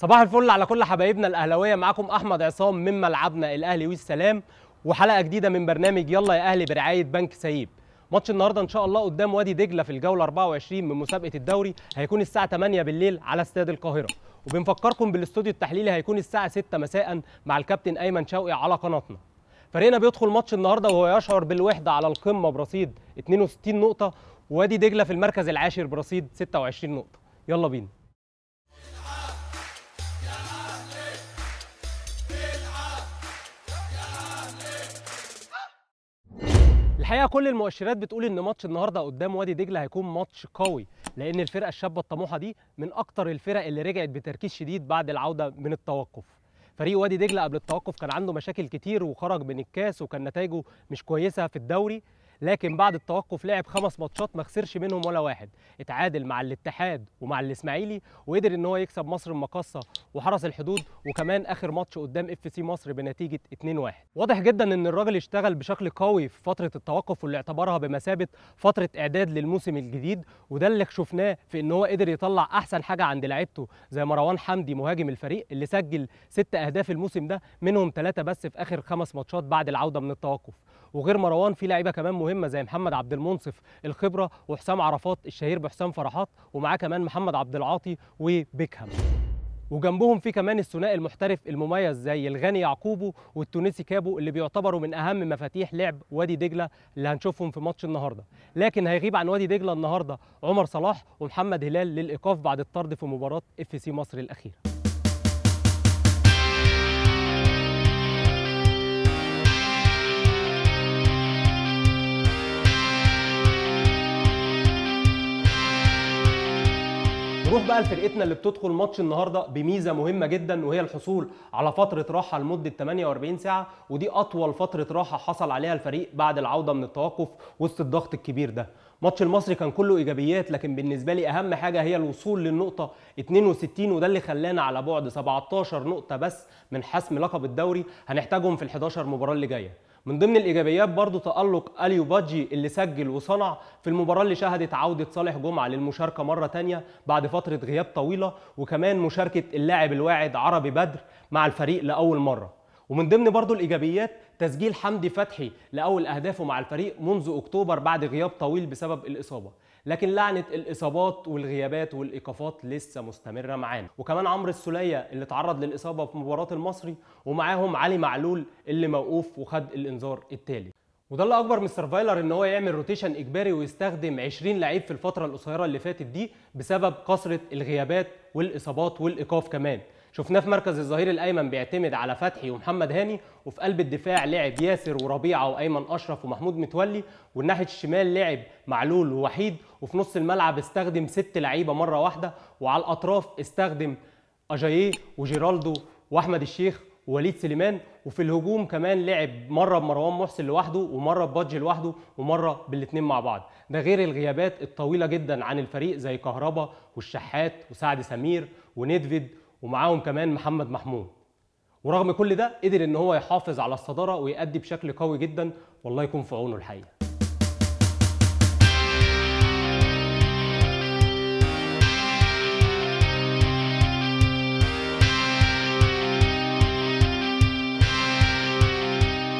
صباح الفل على كل حبايبنا الاهلاويه معاكم احمد عصام من ملعبنا الاهلي والسلام وحلقه جديده من برنامج يلا يا اهلي برعايه بنك سيب ماتش النهارده ان شاء الله قدام وادي دجله في الجوله 24 من مسابقه الدوري هيكون الساعه 8 بالليل على استاد القاهره وبنفكركم بالاستوديو التحليلي هيكون الساعه 6 مساء مع الكابتن ايمن شوقي على قناتنا فريقنا بيدخل ماتش النهارده وهو يشعر بالوحده على القمه برصيد 62 نقطه ووادي دجله في المركز العاشر برصيد 26 نقطه يلا بينا الحقيقه كل المؤشرات بتقول ان ماتش النهارده قدام وادي دجله هيكون ماتش قوي لان الفرقه الشابه الطموحه دي من اكتر الفرق اللي رجعت بتركيز شديد بعد العوده من التوقف فريق وادي دجله قبل التوقف كان عنده مشاكل كتير وخرج من الكاس وكان نتائجه مش كويسه في الدوري لكن بعد التوقف لعب خمس ماتشات ما خسرش منهم ولا واحد اتعادل مع الاتحاد ومع الاسماعيلي وقدر ان هو يكسب مصر المقصه وحرس الحدود وكمان اخر ماتش قدام اف سي مصر بنتيجه 2-1 واضح جدا ان الراجل اشتغل بشكل قوي في فتره التوقف واللي اعتبرها بمثابه فتره اعداد للموسم الجديد وده اللي شفناه في ان هو قدر يطلع احسن حاجه عند لعيبته زي مروان حمدي مهاجم الفريق اللي سجل ست اهداف الموسم ده منهم ثلاثه بس في اخر خمس ماتشات بعد العوده من التوقف وغير مروان في لعيبه كمان مهمه زي محمد عبد المنصف الخبره وحسام عرفات الشهير بحسام فرحات ومعاه كمان محمد عبد العاطي وبيكهام وجنبهم في كمان الثنائي المحترف المميز زي الغني يعقوبو والتونسي كابو اللي بيعتبروا من اهم مفاتيح لعب وادي دجله اللي هنشوفهم في ماتش النهارده لكن هيغيب عن وادي دجله النهارده عمر صلاح ومحمد هلال للايقاف بعد الطرد في مباراه اف سي مصر الاخيره نروح بقى لفرقتنا اللي بتدخل ماتش النهارده بميزه مهمه جدا وهي الحصول على فتره راحه لمده 48 ساعه ودي اطول فتره راحه حصل عليها الفريق بعد العوده من التوقف وسط الضغط الكبير ده ماتش المصري كان كله ايجابيات لكن بالنسبه لي اهم حاجه هي الوصول للنقطه 62 وده اللي خلانا على بعد 17 نقطه بس من حسم لقب الدوري هنحتاجهم في ال 11 مباراه اللي جايه من ضمن الايجابيات برضه تالق اليو بادجي اللي سجل وصنع في المباراه اللي شهدت عوده صالح جمعه للمشاركه مره تانية بعد فتره غياب طويله وكمان مشاركه اللاعب الواعد عربي بدر مع الفريق لاول مره ومن ضمن برضو الإيجابيات تسجيل حمدي فتحي لأول أهدافه مع الفريق منذ أكتوبر بعد غياب طويل بسبب الإصابة لكن لعنة الإصابات والغيابات والإيقافات لسه مستمرة معانا وكمان عمرو السولية اللي تعرض للإصابة في مباراة المصري ومعاهم علي معلول اللي موقوف وخد الإنذار التالي وده اللي اكبر من السرفايلر ان هو يعمل روتيشن اجباري ويستخدم 20 لعيب في الفتره القصيره اللي فاتت دي بسبب كثره الغيابات والاصابات والايقاف كمان شفناه في مركز الظهير الايمن بيعتمد على فتحي ومحمد هاني وفي قلب الدفاع لعب ياسر وربيعه وايمن اشرف ومحمود متولي والناحيه الشمال لعب معلول ووحيد وفي نص الملعب استخدم ست لعيبه مره واحده وعلى الاطراف استخدم اجاييه وجيرالدو واحمد الشيخ ووليد سليمان وفي الهجوم كمان لعب مره بمروان محسن لوحده ومره ببادج لوحده ومره بالاثنين مع بعض ده غير الغيابات الطويله جدا عن الفريق زي كهربا والشحات وسعد سمير ونيدفيد ومعاهم كمان محمد محمود ورغم كل ده قدر ان هو يحافظ على الصداره ويأدي بشكل قوي جدا والله يكون في عونه الحقيقه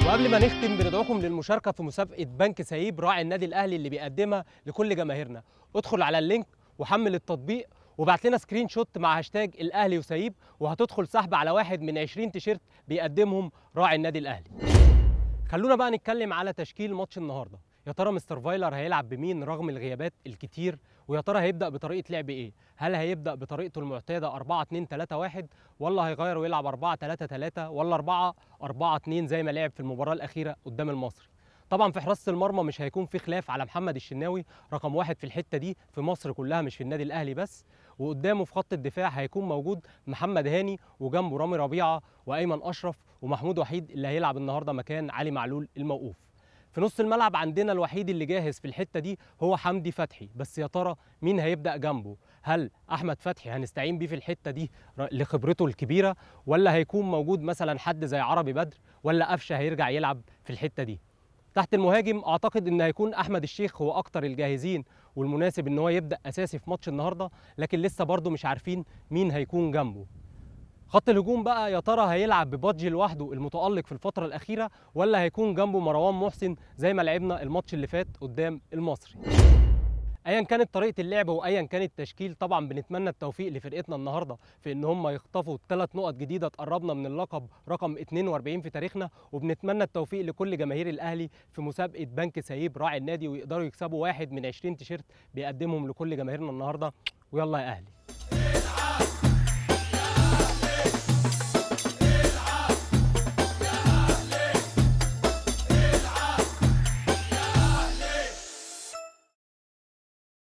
وقبل ما نختم بندعوكم للمشاركه في مسابقه بنك سايب راعي النادي الاهلي اللي بيقدمها لكل جماهيرنا ادخل على اللينك وحمل التطبيق وبعت لنا سكرين شوت مع هاشتاج الاهلي وسيب وهتدخل سحب على واحد من 20 تيشيرت بيقدمهم راعي النادي الاهلي خلونا بقى نتكلم على تشكيل ماتش النهارده يا ترى مستر فايلر هيلعب بمين رغم الغيابات الكتير ويا ترى هيبدا بطريقه لعب ايه هل هيبدا بطريقته المعتاده 4 2 3 1 ولا هيغير ويلعب 4 3 3 ولا 4 4 2 زي ما لعب في المباراه الاخيره قدام المصري طبعا في حراسه المرمى مش هيكون في خلاف على محمد الشناوي رقم واحد في الحته دي في مصر كلها مش في النادي الاهلي بس وقدامه في خط الدفاع هيكون موجود محمد هاني وجنبه رامي ربيعه وايمن اشرف ومحمود وحيد اللي هيلعب النهارده مكان علي معلول الموقوف في نص الملعب عندنا الوحيد اللي جاهز في الحته دي هو حمدي فتحي بس يا ترى مين هيبدا جنبه هل احمد فتحي هنستعين بيه في الحته دي لخبرته الكبيره ولا هيكون موجود مثلا حد زي عربي بدر ولا قفشه هيرجع يلعب في الحته دي تحت المهاجم اعتقد ان هيكون احمد الشيخ هو اكتر الجاهزين والمناسب ان هو يبدا اساسي في ماتش النهارده لكن لسه برده مش عارفين مين هيكون جنبه خط الهجوم بقى يا ترى هيلعب ببادجي لوحده المتالق في الفتره الاخيره ولا هيكون جنبه مروان محسن زي ما لعبنا الماتش اللي فات قدام المصري ايا كانت طريقه اللعب وايا كان التشكيل طبعا بنتمنى التوفيق لفرقتنا النهارده في ان هم يخطفوا ثلاث نقط جديده تقربنا من اللقب رقم 42 في تاريخنا وبنتمنى التوفيق لكل جماهير الاهلي في مسابقه بنك سايب راعي النادي ويقدروا يكسبوا واحد من 20 تيشيرت بيقدمهم لكل جماهيرنا النهارده ويلا يا اهلي